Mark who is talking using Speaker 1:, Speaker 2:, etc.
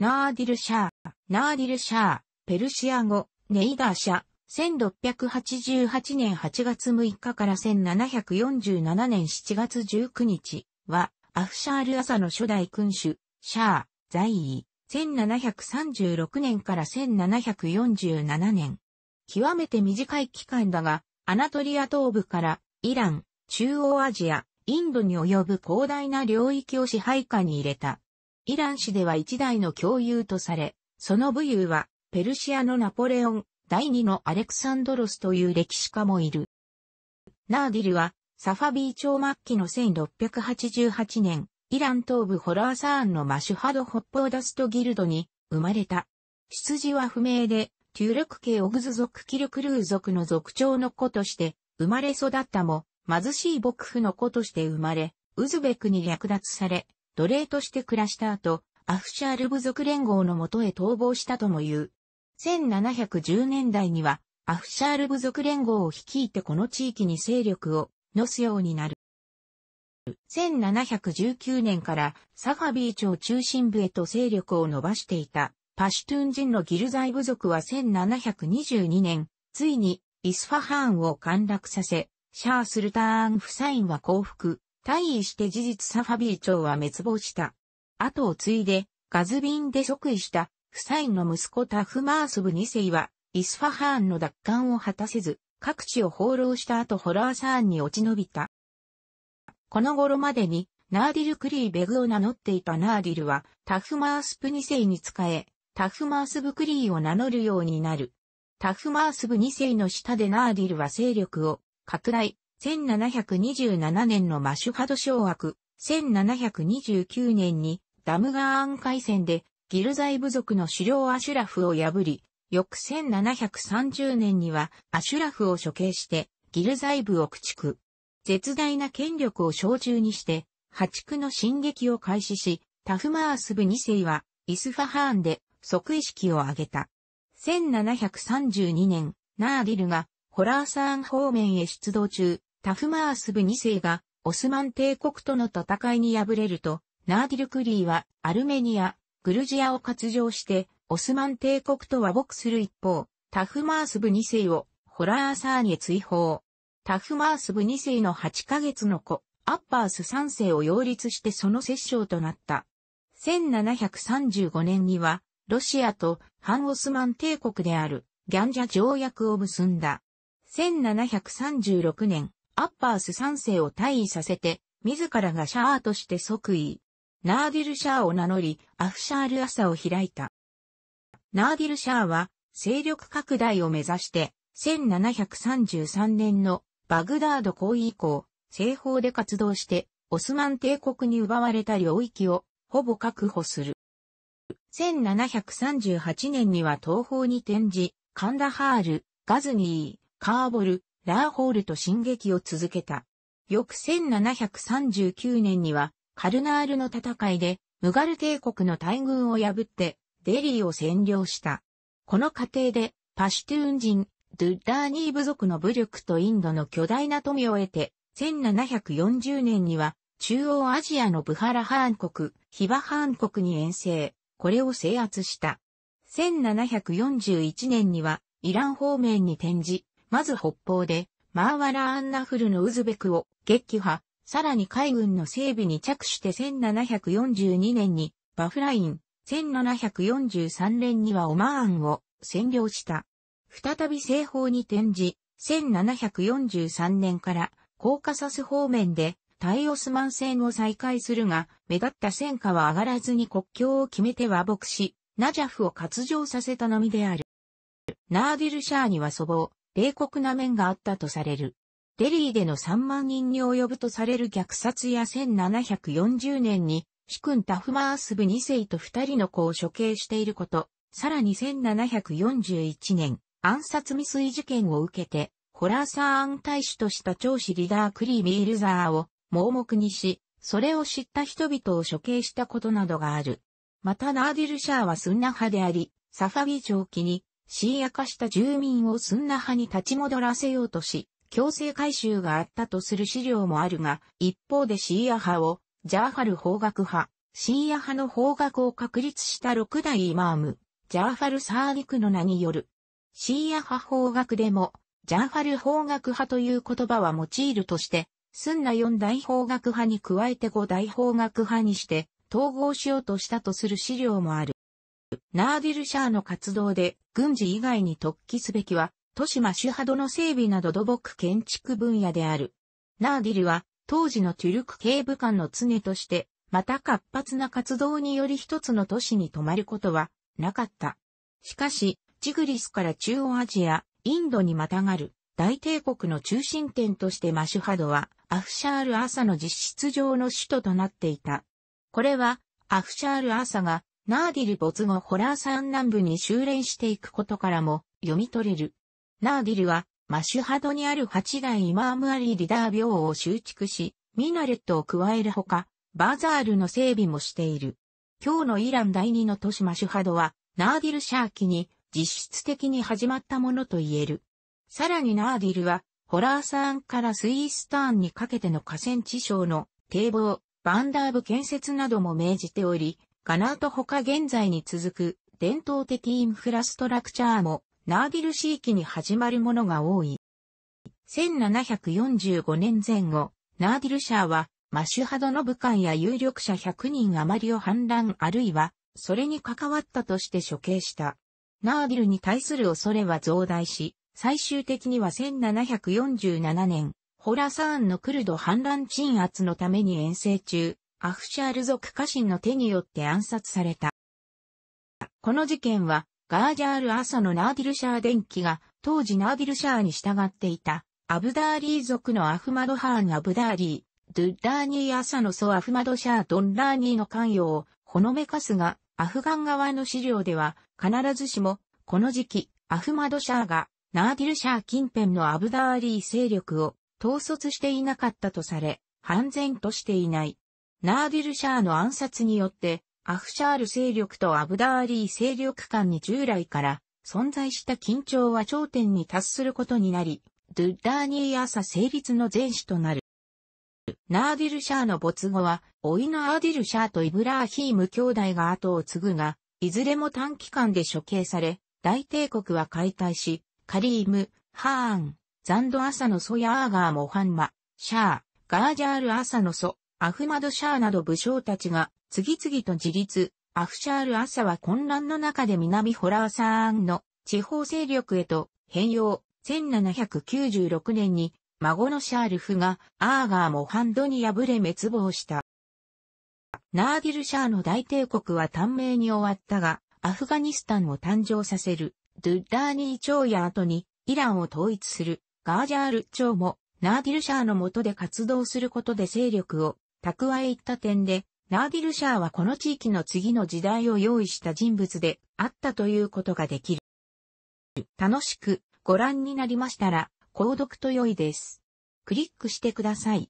Speaker 1: ナーディルシャー、ナーディルシャー、ペルシア語、ネイダーシャ、1688年8月6日から1747年7月19日は、アフシャール朝の初代君主、シャー、在位、1736年から1747年。極めて短い期間だが、アナトリア東部からイラン、中央アジア、インドに及ぶ広大な領域を支配下に入れた。イラン市では一代の共有とされ、その武勇は、ペルシアのナポレオン、第二のアレクサンドロスという歴史家もいる。ナーディルは、サファビー朝末期の1688年、イラン東部ホラーサーンのマシュハドホポーダストギルドに生まれた。出自は不明で、テューレク系オグズ族キルクルー族の族長の子として生まれ育ったも、貧しい牧夫の子として生まれ、ウズベクに略奪され、奴隷として暮らした後、アフシャール部族連合のもとへ逃亡したとも言う。1710年代には、アフシャール部族連合を率いてこの地域に勢力を、のすようになる。1719年からサファビー町中心部へと勢力を伸ばしていたパシュトゥン人のギルザイ部族は1722年、ついにイスファハーンを陥落させ、シャースルターン・フサインは降伏、退位して事実サファビー朝は滅亡した。後を継いで、ガズビンで即位した、夫妻の息子タフマースブ2世は、イスファハーンの奪還を果たせず、各地を放浪した後ホラーサーンに落ち延びた。この頃までに、ナーディル・クリーベグを名乗っていたナーディルは、タフマースプ2世に仕え、タフマースブ・クリーを名乗るようになる。タフマースブ2世の下でナーディルは勢力を拡大、1727年のマシュハド掌握、1729年にダムガーン海戦でギルザイ部族の狩猟アシュラフを破り、翌1730年にはアシュラフを処刑してギルザイ部を駆逐。絶大な権力を小中にして、破竹の進撃を開始し、タフマース部2世はイスファハーンで即位式を挙げた。1732年、ナーディルがホラーサーン方面へ出動中、タフマースブ2世がオスマン帝国との戦いに敗れると、ナーディル・クリーはアルメニア、グルジアを割譲してオスマン帝国と和睦する一方、タフマースブ2世をホラーサーに追放。タフマースブ2世の8ヶ月の子、アッパース3世を擁立してその摂政となった。1735年には、ロシアと反オスマン帝国であるギャンジャ条約を結んだ。1736年、アッパース3世を退位させて、自らがシャーとして即位。ナーディル・シャーを名乗り、アフシャール・アサを開いた。ナーディル・シャーは、勢力拡大を目指して、1733年のバグダード行為以降、西方で活動して、オスマン帝国に奪われた領域をほぼ確保する。1738年には東方に転じ、カンダハール、ガズニー、カーボル、ラーホールと進撃を続けた。翌1739年には、カルナールの戦いで、ムガル帝国の大軍を破って、デリーを占領した。この過程で、パシュトゥーン人、ドゥッダーニー部族の武力とインドの巨大な富を得て、1740年には、中央アジアのブハラハーン国、ヒバハーン国に遠征、これを制圧した。1741年には、イラン方面に転じ、まず北方で、マーワラ・アンナフルのウズベクを撃破、さらに海軍の整備に着手して1742年にバフライン、1743年にはオマーンを占領した。再び西方に転じ、1743年からコーカサス方面で対オスマン戦を再開するが、目立った戦果は上がらずに国境を決めて和睦し、ナジャフを割上させたのみである。ナーディルシャーには粗暴、冷酷な面があったとされる。デリーでの3万人に及ぶとされる虐殺や1740年に、主君タフマースブ2世と2人の子を処刑していること、さらに1741年、暗殺未遂事件を受けて、ホラーサー案大使とした長子リダークリー・ミールザーを盲目にし、それを知った人々を処刑したことなどがある。またナーディル・シャーはスンナ派であり、サファビー朝期にシーア化した住民をスンナ派に立ち戻らせようとし、強制改収があったとする資料もあるが、一方でシーア派を、ジャーハル法学派、シーア派の法学を確立した六代イマーム、ジャーファル・サーリクの名による。シーア派法学でも、ジャーファル法学派という言葉は用いるとして、スンナ四大法学派に加えて五大法学派にして、統合しようとしたとする資料もある。ナーディルシャーの活動で、軍事以外に突起すべきは、都市マシュハドの整備など土木建築分野である。ナーディルは、当時のトゥルク警部官の常として、また活発な活動により一つの都市に泊まることはなかった。しかし、ジグリスから中央アジア、インドにまたがる大帝国の中心点としてマシュハドはアフシャール・アーサの実質上の首都となっていた。これはアフシャール・アーサがナーディル没後ホラー山南部に修練していくことからも読み取れる。ナーディルはマシュハドにある八代イマームアリリダー廟を修築し、ミナレットを加えるほか、バザールの整備もしている。今日のイラン第二の都市マシュハドは、ナーディル・シャー期に実質的に始まったものと言える。さらにナーディルは、ホラーサーンからスイースターンにかけての河川地省の堤防、バンダーブ建設なども命じており、ガナート他現在に続く伝統的インフラストラクチャーもナーギル地域に始まるものが多い。1745年前後、ナーディル社はマシュハドの部官や有力者100人余りを反乱あるいはそれに関わったとして処刑した。ナーディルに対する恐れは増大し、最終的には1747年、ホラサーンのクルド反乱鎮圧のために遠征中、アフシャール族家臣の手によって暗殺された。この事件は、ガージャール朝のナーディルシャー電気が、当時ナーディルシャーに従っていた、アブダーリー族のアフマドハーン・アブダーリー、ドゥッダーニー・朝の祖アフマドシャー・ドンラーニーの関与をほのめかすが、アフガン側の資料では、必ずしも、この時期、アフマドシャーが、ナーディルシャー近辺のアブダーリー勢力を統率していなかったとされ、半然としていない。ナーディルシャーの暗殺によって、アフシャール勢力とアブダーリー勢力間に従来から存在した緊張は頂点に達することになり、ドゥッダーニー朝成立の前史となる。ナーディルシャーの没後は、老いのアーディルシャーとイブラーヒーム兄弟が後を継ぐが、いずれも短期間で処刑され、大帝国は解体し、カリーム、ハーン、ザンドアサのソやアーガーモハンマ、シャー、ガージャールアサのソ、アフマドシャーなど武将たちが次々と自立、アフシャール朝は混乱の中で南ホラーサーンの地方勢力へと変容。1796年に孫のシャールフがアーガーもハンドに敗れ滅亡した。ナーディルシャーの大帝国は短命に終わったが、アフガニスタンを誕生させる、ドゥッダーニー朝や後にイランを統一する、ガージャール朝もナーディルシャーの下で活動することで勢力を蓄え行った点で、ナーディルシャーはこの地域の次の時代を用意した人物であったということができる。楽しくご覧になりましたら、購読と良いです。クリックしてください。